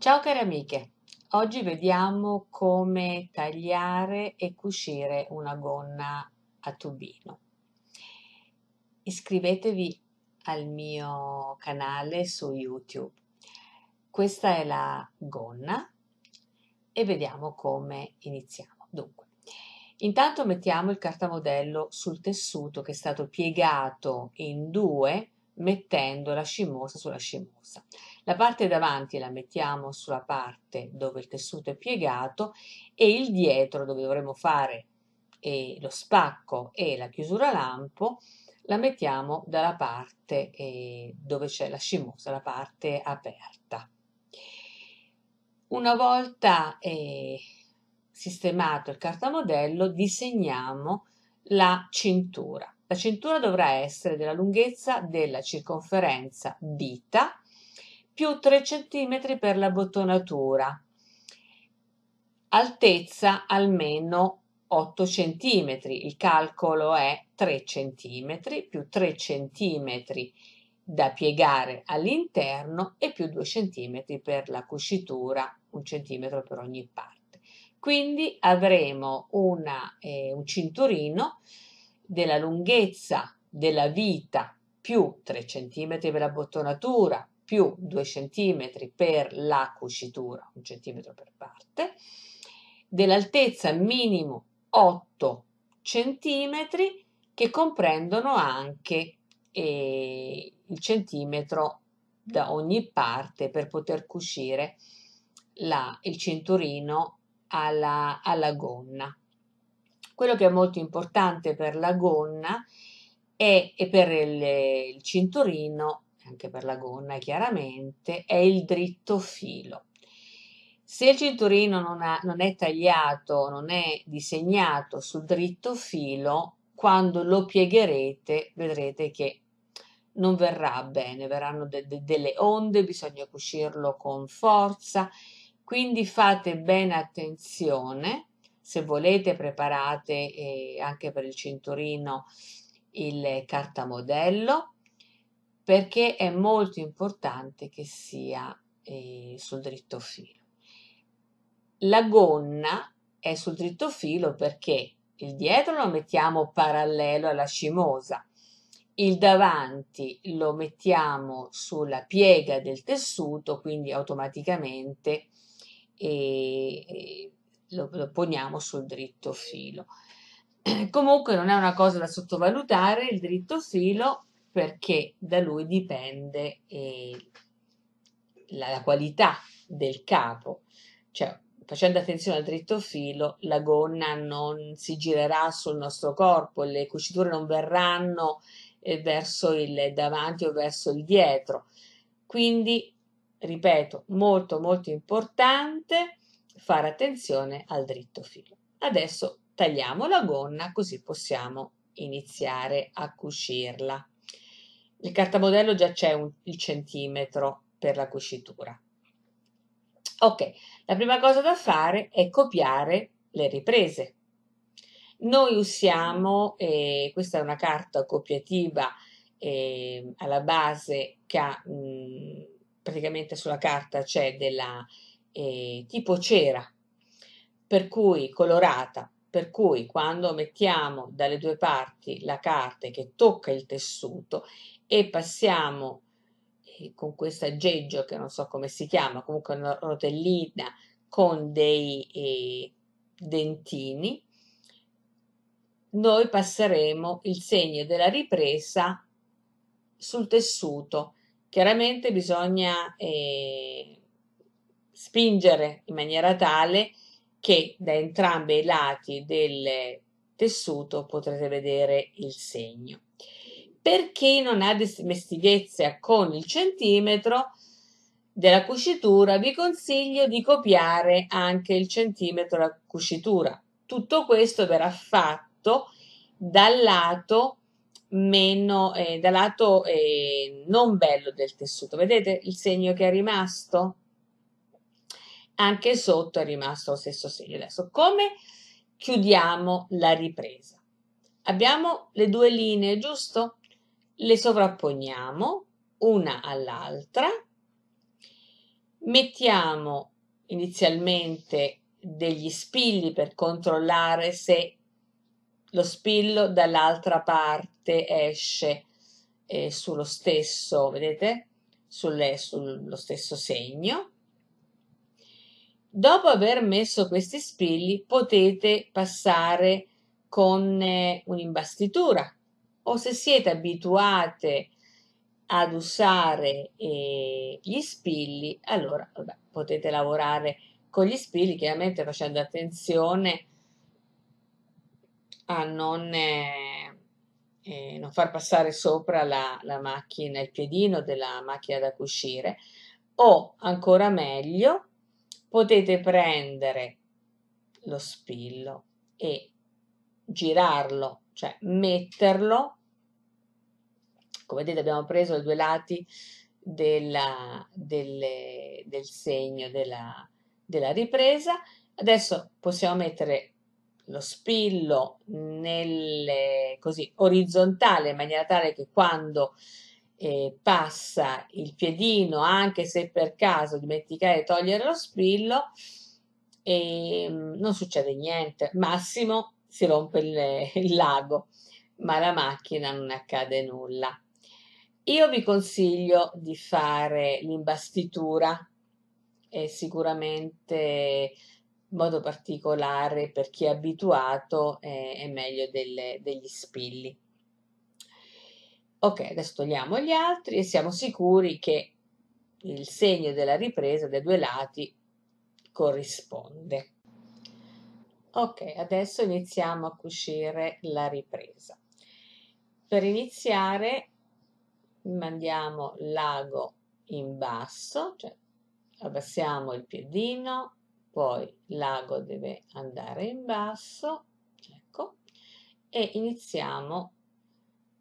Ciao care amiche, oggi vediamo come tagliare e cucire una gonna a tubino. Iscrivetevi al mio canale su YouTube. Questa è la gonna e vediamo come iniziamo. Dunque, intanto mettiamo il cartamodello sul tessuto che è stato piegato in due mettendo la scimosa sulla scimosa. La parte davanti la mettiamo sulla parte dove il tessuto è piegato e il dietro dove dovremo fare eh, lo spacco e la chiusura lampo la mettiamo dalla parte eh, dove c'è la scimosa, la parte aperta. Una volta eh, sistemato il cartamodello disegniamo la cintura. La cintura dovrà essere della lunghezza della circonferenza dita più 3 cm per la bottonatura, altezza almeno 8 cm, il calcolo è 3 cm più 3 cm da piegare all'interno e più 2 cm per la cucitura, 1 cm per ogni parte. Quindi avremo una, eh, un cinturino della lunghezza della vita più 3 cm per la bottonatura più 2 cm per la cucitura, 1 cm per parte, dell'altezza minimo 8 cm che comprendono anche eh, il centimetro da ogni parte per poter cucire la, il cinturino alla, alla gonna. Quello che è molto importante per la gonna è, e per il, il cinturino, anche per la gonna chiaramente, è il dritto filo. Se il cinturino non, ha, non, è tagliato, non è disegnato sul dritto filo, quando lo piegherete vedrete che non verrà bene, verranno de, de, delle onde, bisogna cucirlo con forza, quindi fate bene attenzione se volete preparate eh, anche per il cinturino il cartamodello perché è molto importante che sia eh, sul dritto filo. La gonna è sul dritto filo perché il dietro lo mettiamo parallelo alla scimosa, il davanti lo mettiamo sulla piega del tessuto, quindi automaticamente eh, eh lo, lo poniamo sul dritto filo. Comunque non è una cosa da sottovalutare il dritto filo perché da lui dipende eh, la, la qualità del capo, cioè facendo attenzione al dritto filo, la gonna non si girerà sul nostro corpo, le cuciture non verranno eh, verso il davanti o verso il dietro. Quindi, ripeto, molto molto importante fare attenzione al dritto filo. Adesso tagliamo la gonna così possiamo iniziare a cucirla. Nel cartamodello già c'è il centimetro per la cucitura. Ok, la prima cosa da fare è copiare le riprese. Noi usiamo, eh, questa è una carta copiativa eh, alla base che ha, mh, mhmm, praticamente sulla carta c'è della, eh, tipo cera, per cui colorata, per cui quando mettiamo dalle due parti la carta che tocca il tessuto e passiamo eh, con questo aggeggio che non so come si chiama, comunque una rotellina con dei eh, dentini, noi passeremo il segno della ripresa sul tessuto. Chiaramente bisogna eh, spingere in maniera tale che da entrambi i lati del tessuto potrete vedere il segno. Per chi non ha dimestichezza con il centimetro della cucitura, vi consiglio di copiare anche il centimetro della cucitura. Tutto questo verrà fatto dal lato meno eh, dal lato eh, non bello del tessuto. Vedete il segno che è rimasto? anche sotto è rimasto lo stesso segno. Adesso come chiudiamo la ripresa? Abbiamo le due linee, giusto? Le sovrapponiamo una all'altra, mettiamo inizialmente degli spilli per controllare se lo spillo dall'altra parte esce eh, sullo stesso, vedete? sullo stesso segno Dopo aver messo questi spilli potete passare con eh, un'imbastitura o se siete abituate ad usare eh, gli spilli, allora vabbè, potete lavorare con gli spilli, chiaramente facendo attenzione a non, eh, eh non far passare sopra la, la macchina, il piedino della macchina da cucire, o ancora meglio, potete prendere lo spillo e girarlo, cioè metterlo. Come vedete abbiamo preso i due lati della, delle, del segno della, della ripresa. Adesso possiamo mettere lo spillo nelle, così orizzontale in maniera tale che quando eh, passa il piedino anche se per caso dimenticare di togliere lo spillo e ehm, non succede niente massimo si rompe il, il lago ma la macchina non accade nulla io vi consiglio di fare l'imbastitura eh, sicuramente in modo particolare per chi è abituato eh, è meglio delle, degli spilli Ok, adesso togliamo gli altri e siamo sicuri che il segno della ripresa dei due lati corrisponde. Ok, adesso iniziamo a cucire la ripresa. Per iniziare mandiamo l'ago in basso, cioè abbassiamo il piedino, poi l'ago deve andare in basso, ecco, e iniziamo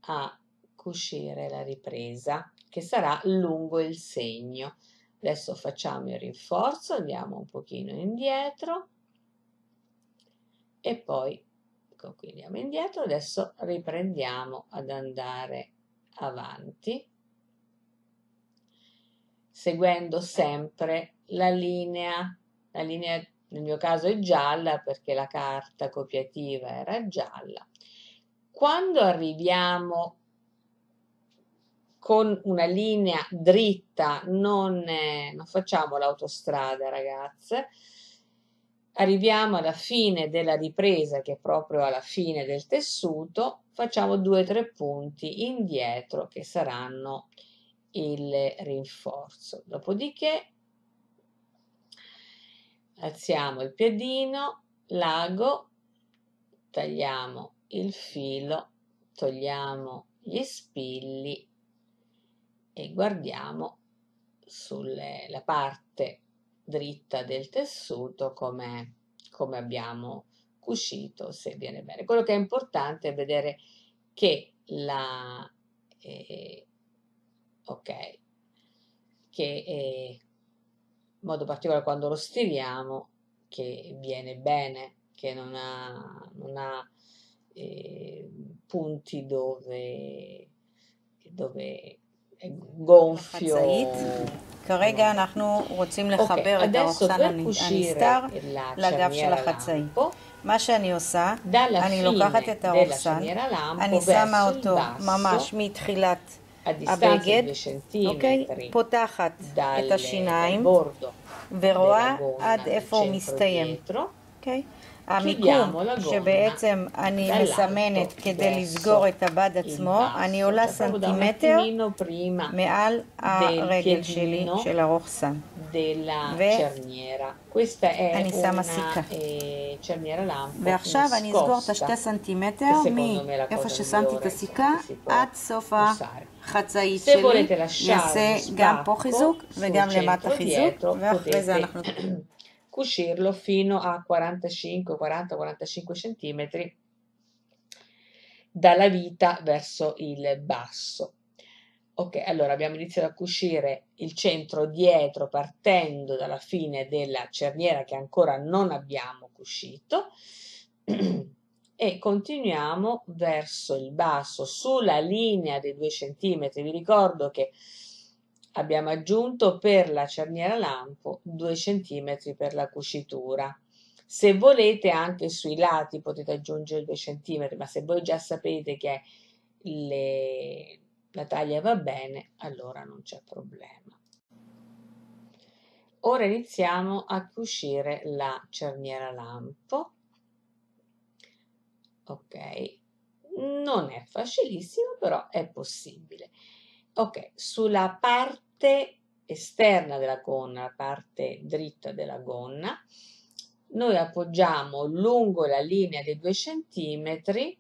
a uscire la ripresa che sarà lungo il segno adesso facciamo il rinforzo andiamo un pochino indietro e poi ecco qui andiamo indietro adesso riprendiamo ad andare avanti seguendo sempre la linea la linea nel mio caso è gialla perché la carta copiativa era gialla quando arriviamo con una linea dritta, non, eh, non facciamo l'autostrada ragazze. Arriviamo alla fine della ripresa, che è proprio alla fine del tessuto, facciamo due o tre punti indietro che saranno il rinforzo. Dopodiché alziamo il piedino, lago, tagliamo il filo, togliamo gli spilli e guardiamo sulla parte dritta del tessuto come, come abbiamo cucito se viene bene. Quello che è importante è vedere che la eh, ok che eh, in modo particolare quando lo stiriamo che viene bene, che non ha, non ha eh, punti dove, dove גורפיו. חצאית. כרגע לא. אנחנו רוצים אוקיי, לחבר את האוכסן הנסתר לגב של החצאית. מה שאני עושה, אני לוקחת את האוכסן, אני שמה אותו ממש מתחילת הבגד, אוקיי? פותחת את השיניים ורואה עד איפה הוא מסתיים. אוקיי? כן, המיקום שבעצם אני מסמנת כדי לסגור את הבד עצמו, אני עולה סנטימטר מעל הרגל שלי של סן. ואני אה, שמה סיכה. אה, ועכשיו אני אסגור את השתי סנטימטר מאיפה לא ששמתי את הסיכה עד סוף ה... חצאית שלי. נעשה גם פה חיזוק וגם למטה חיזוק, ואחרי זה אנחנו... cucirlo fino a 45, 40, 45 centimetri dalla vita verso il basso. Ok, allora abbiamo iniziato a cucire il centro dietro partendo dalla fine della cerniera che ancora non abbiamo cucito e continuiamo verso il basso sulla linea dei due centimetri Vi ricordo che abbiamo aggiunto per la cerniera lampo 2 cm per la cucitura. Se volete anche sui lati potete aggiungere 2 cm, ma se voi già sapete che le, la taglia va bene, allora non c'è problema. Ora iniziamo a cucire la cerniera lampo. Ok, non è facilissimo, però è possibile. Ok, sulla parte parte esterna della gonna, la parte dritta della gonna, noi appoggiamo lungo la linea dei 2 cm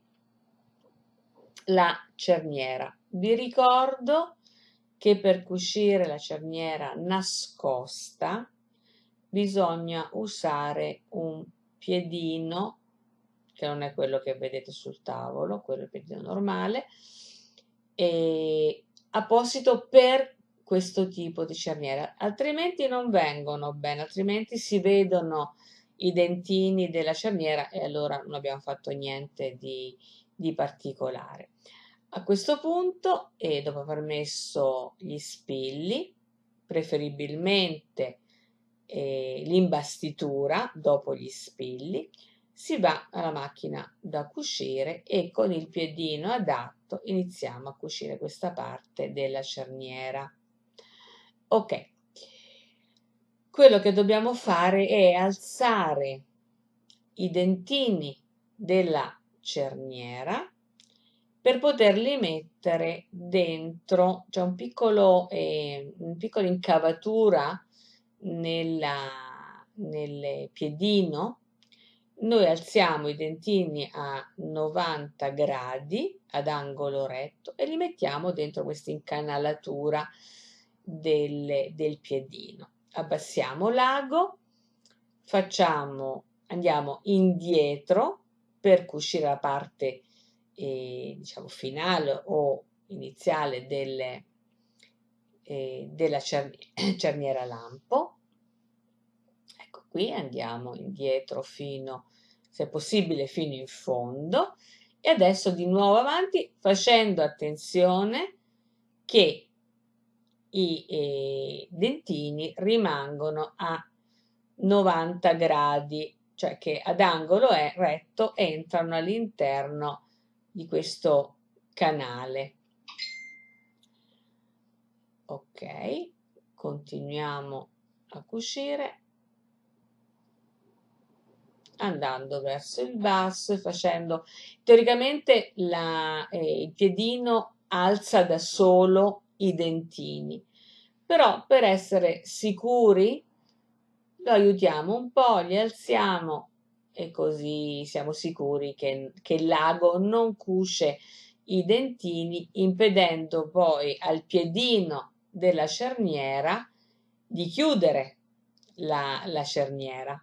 la cerniera. Vi ricordo che per cucire la cerniera nascosta bisogna usare un piedino che non è quello che vedete sul tavolo, quello è il piedino normale, e apposito per questo tipo di cerniera, altrimenti non vengono bene, altrimenti si vedono i dentini della cerniera e allora non abbiamo fatto niente di, di particolare. A questo punto, e dopo aver messo gli spilli, preferibilmente eh, l'imbastitura dopo gli spilli, si va alla macchina da cucire e con il piedino adatto iniziamo a cucire questa parte della cerniera. Ok, quello che dobbiamo fare è alzare i dentini della cerniera per poterli mettere dentro, c'è un piccolo, eh, una piccola incavatura nella, nel piedino, noi alziamo i dentini a 90 gradi ad angolo retto e li mettiamo dentro questa incanalatura del, del piedino. Abbassiamo l'ago, facciamo, andiamo indietro per cucire la parte eh, diciamo finale o iniziale delle, eh, della cerniera lampo. Ecco qui andiamo indietro fino, se possibile, fino in fondo. E adesso di nuovo avanti facendo attenzione che i eh, dentini rimangono a 90 gradi, cioè che ad angolo è retto entrano all'interno di questo canale. Ok, continuiamo a cucire andando verso il basso e facendo teoricamente la, eh, il piedino alza da solo i dentini. Però per essere sicuri lo aiutiamo un po', li alziamo e così siamo sicuri che, che il lago non cuce i dentini impedendo poi al piedino della cerniera di chiudere la, la cerniera.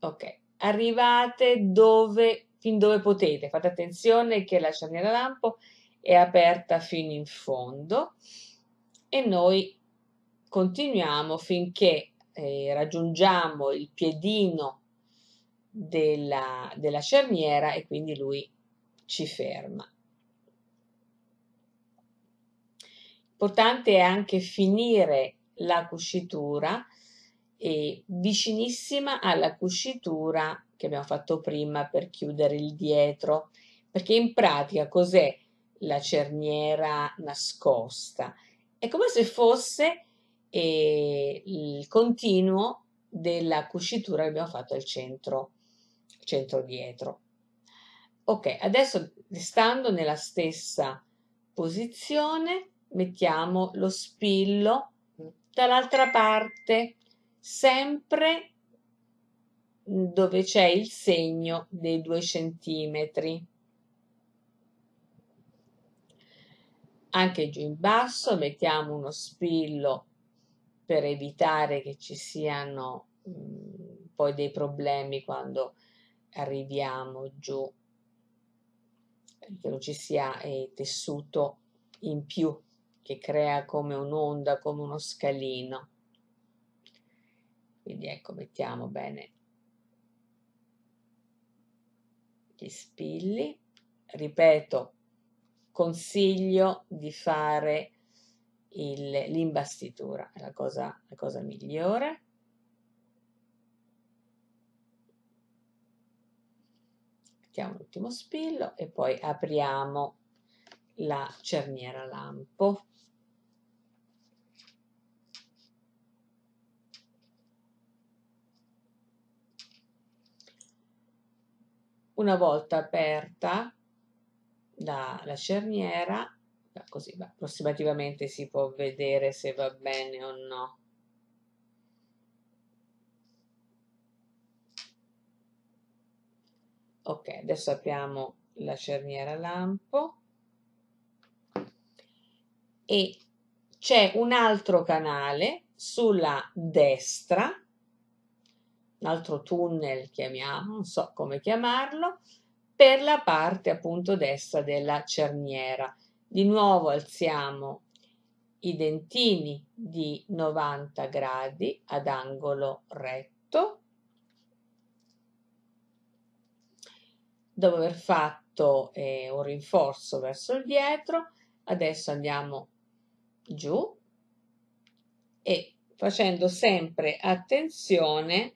Ok, arrivate dove, fin dove potete, fate attenzione che la cerniera lampo è aperta fino in fondo e noi continuiamo finché eh, raggiungiamo il piedino della, della cerniera e quindi lui ci ferma. Importante è anche finire la cucitura eh, vicinissima alla cucitura che abbiamo fatto prima per chiudere il dietro, perché in pratica cos'è? la cerniera nascosta. È come se fosse eh, il continuo della cucitura che abbiamo fatto al centro, centro dietro. Ok, adesso stando nella stessa posizione mettiamo lo spillo dall'altra parte, sempre dove c'è il segno dei due centimetri. anche giù in basso mettiamo uno spillo per evitare che ci siano mm, poi dei problemi quando arriviamo giù che non ci sia eh, tessuto in più che crea come un'onda, come uno scalino. Quindi ecco, mettiamo bene gli spilli. Ripeto, consiglio di fare l'imbastitura, è la cosa, la cosa migliore. Mettiamo l'ultimo spillo e poi apriamo la cerniera lampo. Una volta aperta la, la cerniera così va. approssimativamente si può vedere se va bene o no ok adesso apriamo la cerniera lampo e c'è un altro canale sulla destra un altro tunnel chiamiamo non so come chiamarlo per la parte appunto destra della cerniera. Di nuovo alziamo i dentini di 90 gradi ad angolo retto. Dopo aver fatto eh, un rinforzo verso il dietro, adesso andiamo giù e facendo sempre attenzione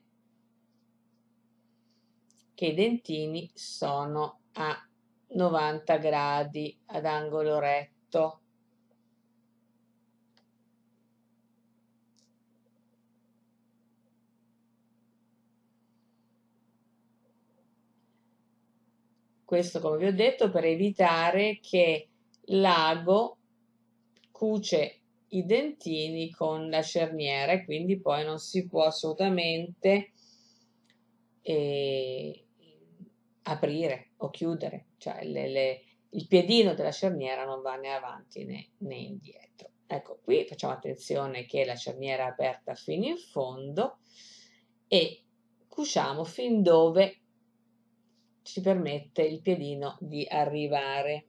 che i dentini sono a 90 gradi ad angolo retto. Questo, come vi ho detto, per evitare che l'ago cuce i dentini con la cerniera e quindi poi non si può assolutamente eh, aprire o chiudere, cioè le, le, il piedino della cerniera non va né avanti né, né indietro. Ecco qui facciamo attenzione che la cerniera è aperta fino in fondo e cusciamo fin dove ci permette il piedino di arrivare.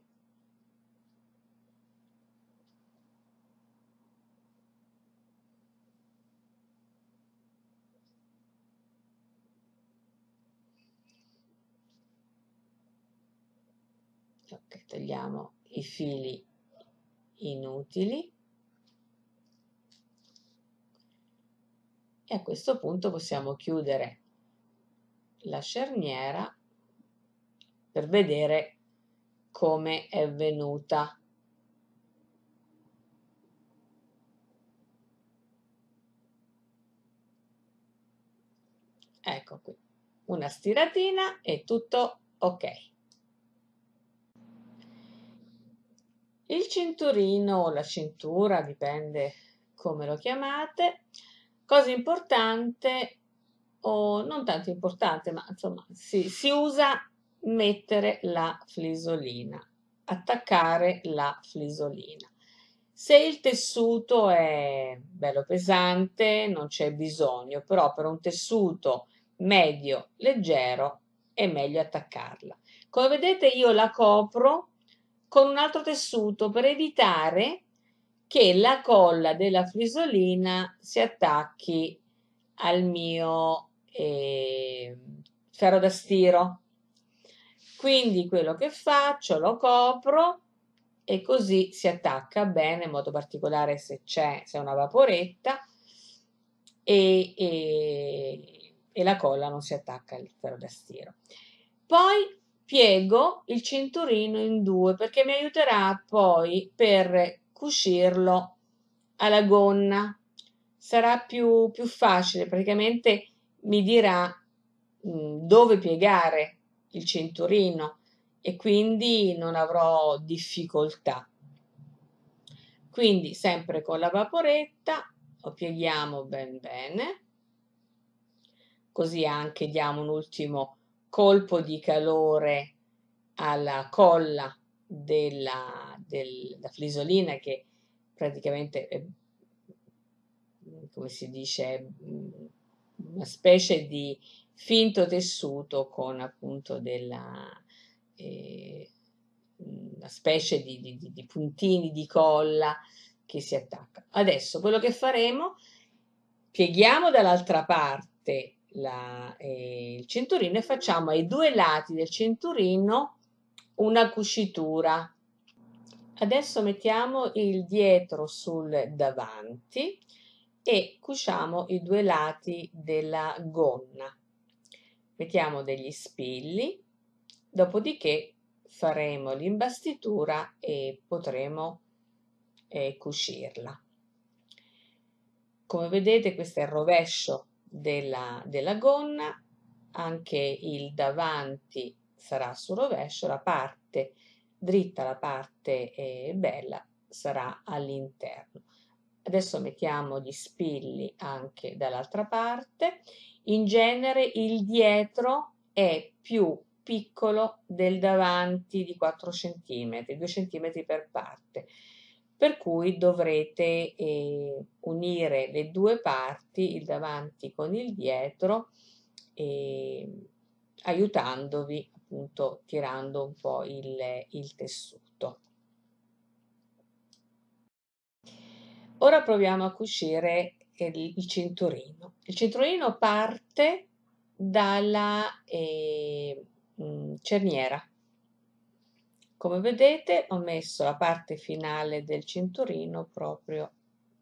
togliamo i fili inutili e a questo punto possiamo chiudere la cerniera per vedere come è venuta ecco qui una stiratina e tutto ok Il cinturino o la cintura, dipende come lo chiamate. Cosa importante o non tanto importante, ma insomma si, si usa mettere la flisolina, attaccare la flisolina. Se il tessuto è bello pesante non c'è bisogno, però per un tessuto medio leggero è meglio attaccarla. Come vedete io la copro con un altro tessuto per evitare che la colla della frisolina si attacchi al mio eh, ferro da stiro. Quindi quello che faccio lo copro e così si attacca bene, in modo particolare se c'è se è una vaporetta e, e, e la colla non si attacca al ferro da stiro. Poi piego il cinturino in due perché mi aiuterà poi per cucirlo alla gonna. Sarà più, più facile, praticamente mi dirà mm, dove piegare il cinturino e quindi non avrò difficoltà. Quindi sempre con la vaporetta lo pieghiamo ben bene, così anche diamo un ultimo colpo di calore alla colla della, della frisolina che praticamente è, mm, come si dice mm, una specie di finto tessuto con appunto della eh, una specie di, di, di, puntini di colla che si attacca adesso quello che faremo pieghiamo dall'altra parte la, eh, il cinturino e facciamo ai due lati del cinturino una cucitura. Adesso mettiamo il dietro sul davanti e cuciamo i due lati della gonna. Mettiamo degli spilli, dopodiché faremo l'imbastitura e potremo eh, cucirla. Come vedete questo è il rovescio della, della gonna, anche il davanti sarà sul rovescio, la parte dritta, la parte eh, bella sarà all'interno. Adesso mettiamo gli spilli anche dall'altra parte. In genere il dietro è più piccolo del davanti di 4 cm, 2 cm per parte per cui dovrete eh, unire le due parti, il davanti con il dietro, eh, aiutandovi appunto tirando un po' il, il tessuto. Ora proviamo a cucire eh, il cinturino. Il cinturino parte dalla eh, mm, cerniera come vedete ho messo la parte finale del cinturino proprio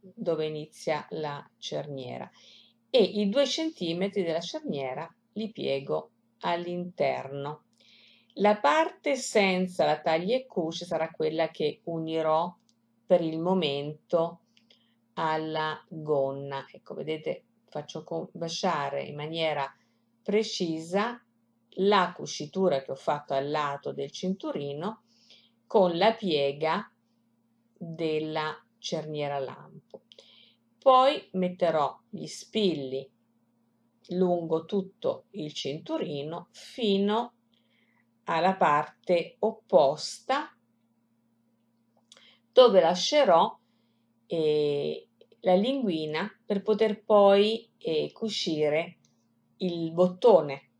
dove inizia la cerniera e i due centimetri della cerniera li piego all'interno. La parte senza la taglia e cusce sarà quella che unirò per il momento alla gonna. Ecco, vedete, faccio baciare in maniera precisa la cucitura che ho fatto al lato del cinturino con la piega della cerniera lampo. Poi metterò gli spilli lungo tutto il cinturino fino alla parte opposta dove lascerò eh, la linguina per poter poi eh, cucire il bottone.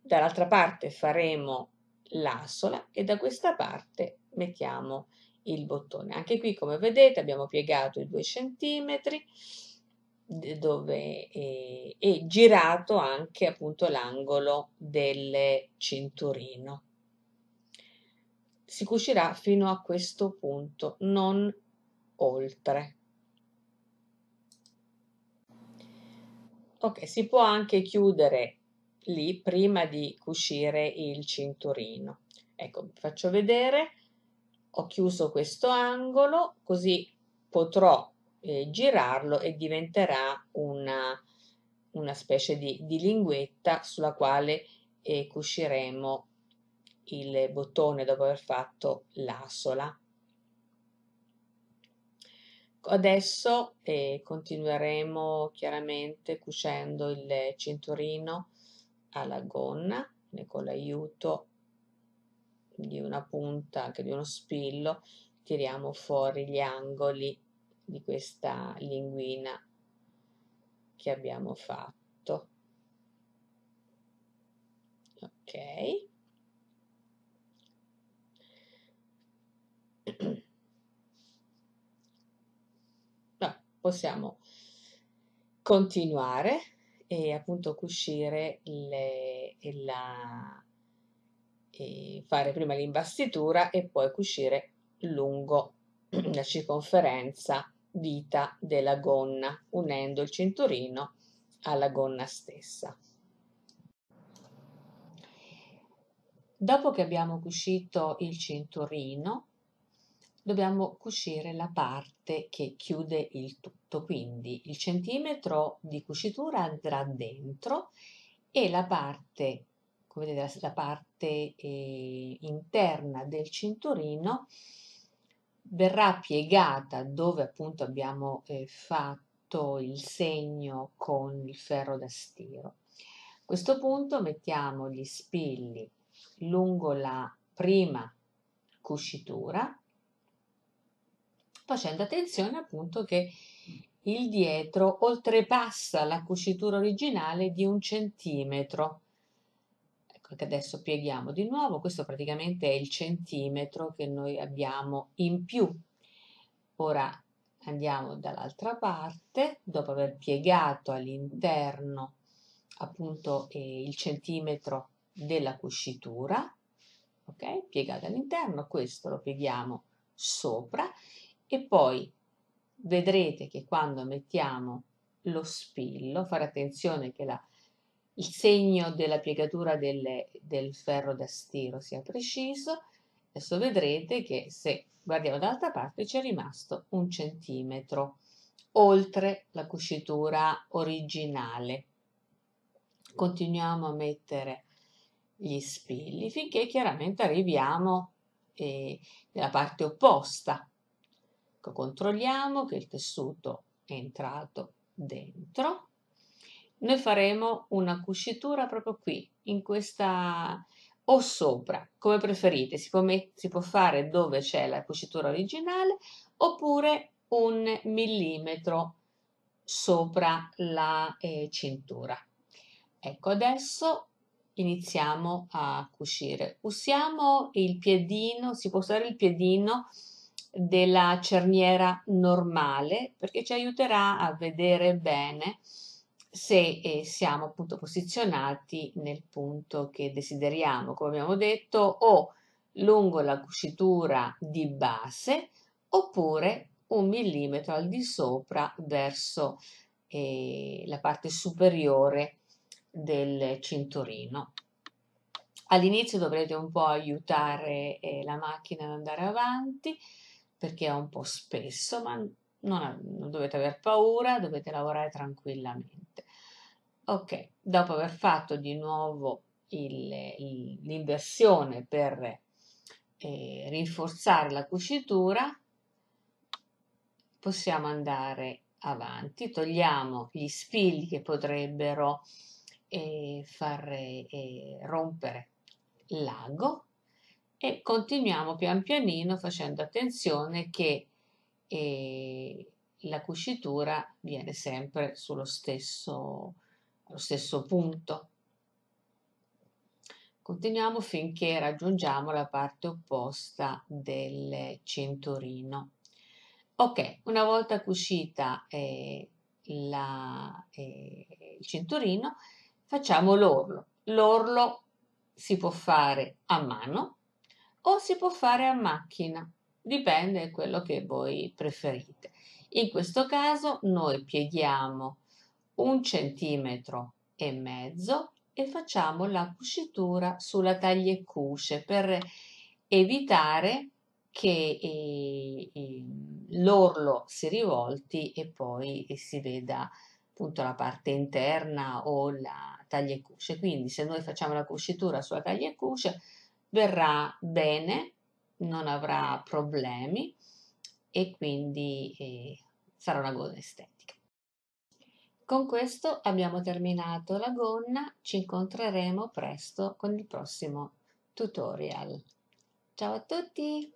Dall'altra parte faremo l'assola e da questa parte mettiamo il bottone. Anche qui come vedete abbiamo piegato i due centimetri dove è, è girato anche appunto l'angolo del cinturino. Si cucirà fino a questo punto, non oltre. Ok, si può anche chiudere lì prima di cucire il cinturino. Ecco, vi faccio vedere, ho chiuso questo angolo così potrò eh, girarlo e diventerà una, una specie di, di, linguetta sulla quale eh, cuciremo il bottone dopo aver fatto l'asola. Adesso eh, continueremo chiaramente cucendo il cinturino alla gonna e con l'aiuto di una punta, anche di uno spillo, tiriamo fuori gli angoli di questa linguina che abbiamo fatto. Ok. No, possiamo continuare e appunto cucire le, e la, e fare prima l'imbastitura e poi cucire lungo la circonferenza vita della gonna unendo il cinturino alla gonna stessa. Dopo che abbiamo cucito il cinturino dobbiamo cucire la parte che chiude il tutto, quindi il centimetro di cucitura andrà dentro e la parte, come vedete, la parte eh, interna del cinturino verrà piegata dove appunto abbiamo eh, fatto il segno con il ferro da stiro. A questo punto mettiamo gli spilli lungo la prima cuscitura facendo attenzione appunto che il dietro oltrepassa la cucitura originale di un centimetro. Ecco che adesso pieghiamo di nuovo, questo praticamente è il centimetro che noi abbiamo in più. Ora andiamo dall'altra parte, dopo aver piegato all'interno appunto eh, il centimetro della cucitura, ok? Piegata all'interno, questo lo pieghiamo sopra e poi vedrete che quando mettiamo lo spillo, fare attenzione che la, il segno della piegatura delle, del ferro da stiro sia preciso, adesso vedrete che se guardiamo dall'altra parte ci è rimasto un centimetro oltre la cucitura originale. Continuiamo a mettere gli spilli finché chiaramente arriviamo eh, nella parte opposta Ecco, controlliamo che il tessuto è entrato dentro. Noi faremo una cucitura proprio qui, in questa o sopra, come preferite, si può, si può fare dove c'è la cucitura originale oppure un millimetro sopra la eh, cintura. Ecco, adesso iniziamo a cucire. Usiamo il piedino, si può usare il piedino della cerniera normale perché ci aiuterà a vedere bene se eh, siamo appunto posizionati nel punto che desideriamo, come abbiamo detto, o lungo la cucitura di base oppure un millimetro al di sopra verso eh, la parte superiore del cinturino. All'inizio dovrete un po' aiutare eh, la macchina ad andare avanti, perché è un po' spesso, ma non, non dovete aver paura, dovete lavorare tranquillamente. Ok, dopo aver fatto di nuovo l'inversione per eh, rinforzare la cucitura, possiamo andare avanti, togliamo gli spilli che potrebbero eh, far eh, rompere l'ago e continuiamo pian pianino facendo attenzione che eh, la cucitura viene sempre sullo stesso, stesso punto. Continuiamo finché raggiungiamo la parte opposta del cinturino. Ok, una volta cucita eh, la, eh, il cinturino, facciamo l'orlo. L'orlo si può fare a mano o si può fare a macchina, dipende quello che voi preferite. In questo caso noi pieghiamo un centimetro e mezzo e facciamo la cucitura sulla taglia e cusce per evitare che eh, ehm, l'orlo si rivolti e poi si veda appunto la parte interna o la taglia e cusce. Quindi se noi facciamo la cucitura sulla taglia e cusce verrà bene, non avrà problemi e quindi eh, sarà una gonna estetica. Con questo abbiamo terminato la gonna, ci incontreremo presto con il prossimo tutorial. Ciao a tutti!